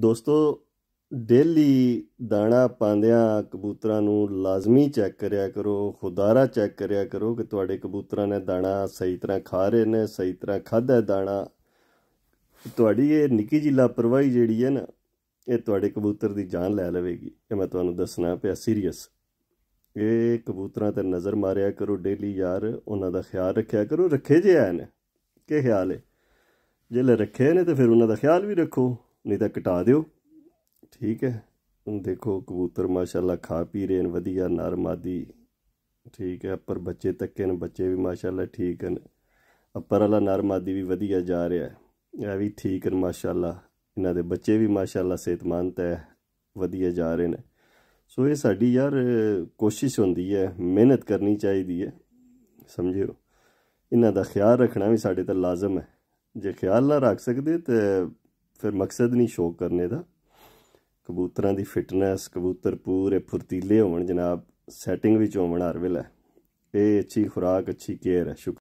ਦੋਸਤੋ ਡੇਲੀ ਦਾਣਾ ਪਾਉਂਦਿਆਂ ਕਬੂਤਰਾਂ ਨੂੰ ਲਾਜ਼ਮੀ ਚੈੱਕ ਕਰਿਆ ਕਰੋ ਖੁਦਾਰਾ ਚੈੱਕ ਕਰਿਆ ਕਰੋ ਕਿ ਤੁਹਾਡੇ ਕਬੂਤਰਾਂ ਨੇ ਦਾਣਾ ਸਹੀ ਤਰ੍ਹਾਂ ਖਾ ਰਹੇ ਨੇ ਸਹੀ ਤਰ੍ਹਾਂ ਖਾਦਾ ਦਾਣਾ ਤੁਹਾਡੀ ਇਹ ਨਿੱਕੀ ਜਿਹੀ ਲਾਪਰਵਾਹੀ ਜਿਹੜੀ ਹੈ ਨਾ ਇਹ ਤੁਹਾਡੇ ਕਬੂਤਰ ਦੀ ਜਾਨ ਲੈ ਲਵੇਗੀ ਇਹ ਮੈਂ ਤੁਹਾਨੂੰ ਦੱਸਣਾ ਪਿਆ ਸੀਰੀਅਸ ਇਹ ਕਬੂਤਰਾਂ ਤੇ ਨਜ਼ਰ ਮਾਰਿਆ ਕਰੋ ਡੇਲੀ ਯਾਰ ਉਹਨਾਂ ਦਾ ਖਿਆਲ ਰੱਖਿਆ ਕਰੋ ਰੱਖੇ ਜੇ ਆਏ ਨੇ ਕੀ ਖਿਆਲ ਹੈ ਜੇ ਲੈ ਰੱਖੇ ਨੇ ਤੇ ਫਿਰ ਉਹਨਾਂ ਦਾ ਖਿਆਲ ਵੀ ਰੱਖੋ ਨਹੀਂ ਤਾਂ ਕਟਾ ਦਿਓ ਠੀਕ ਹੈ ਦੇਖੋ ਕਬੂਤਰ ਮਾਸ਼ਾਅੱਲਾ ਖਾ ਪੀ ਰਹੇ ਨੇ ਵਧੀਆ ਨਰਮਾਦੀ ਠੀਕ ਹੈ ਪਰ ਬੱਚੇ ਤੱਕੇ ਨੇ ਬੱਚੇ ਵੀ ਮਾਸ਼ਾਅੱਲਾ ਠੀਕ ਹਨ ਅੱਪਰ ਵਾਲਾ ਨਰਮਾਦੀ ਵੀ ਵਧੀਆ ਜਾ ਰਿਹਾ ਹੈ ਇਹ ਵੀ ਠੀਕ ਹਨ ਮਾਸ਼ਾਅੱਲਾ ਇਹਨਾਂ ਦੇ ਬੱਚੇ ਵੀ ਮਾਸ਼ਾਅੱਲਾ ਸਿਹਤਮੰਦ ਹੈ ਵਧੀਆ ਜਾ ਰਹੇ ਨੇ ਸੋ ਇਹ ਸਾਡੀ ਯਾਰ ਕੋਸ਼ਿਸ਼ ਹੁੰਦੀ ਹੈ ਮਿਹਨਤ ਕਰਨੀ ਚਾਹੀਦੀ ਹੈ ਸਮਝਿਓ ਇਹਨਾਂ ਦਾ ਖਿਆਲ ਰੱਖਣਾ ਵੀ ਸਾਡੇ ਤੇ ਲਾਜ਼ਮ ਹੈ ਜੇ ਖਿਆਲ ਨਾ ਰੱਖ ਸਕਦੇ ਤੇ ਫਿਰ ਮਕਸਦ ਨਹੀਂ ਸ਼ੋਅ ਕਰਨੇ ਦਾ ਕਬੂਤਰਾਂ ਦੀ ਫਿਟਨੈਸ ਕਬੂਤਰ ਪੂਰੇ ਫੁਰਤੀਲੇ ਹੋਣ ਜਨਾਬ ਸੈਟਿੰਗ ਵਿੱਚ ਹੋਣ ਹਰ ਵੇਲੇ ਇਹ ਅੱਛੀ ਖੁਰਾਕ ਅੱਛੀ ਕੇਅਰ ਹੈ ਸ਼ੁਕਰ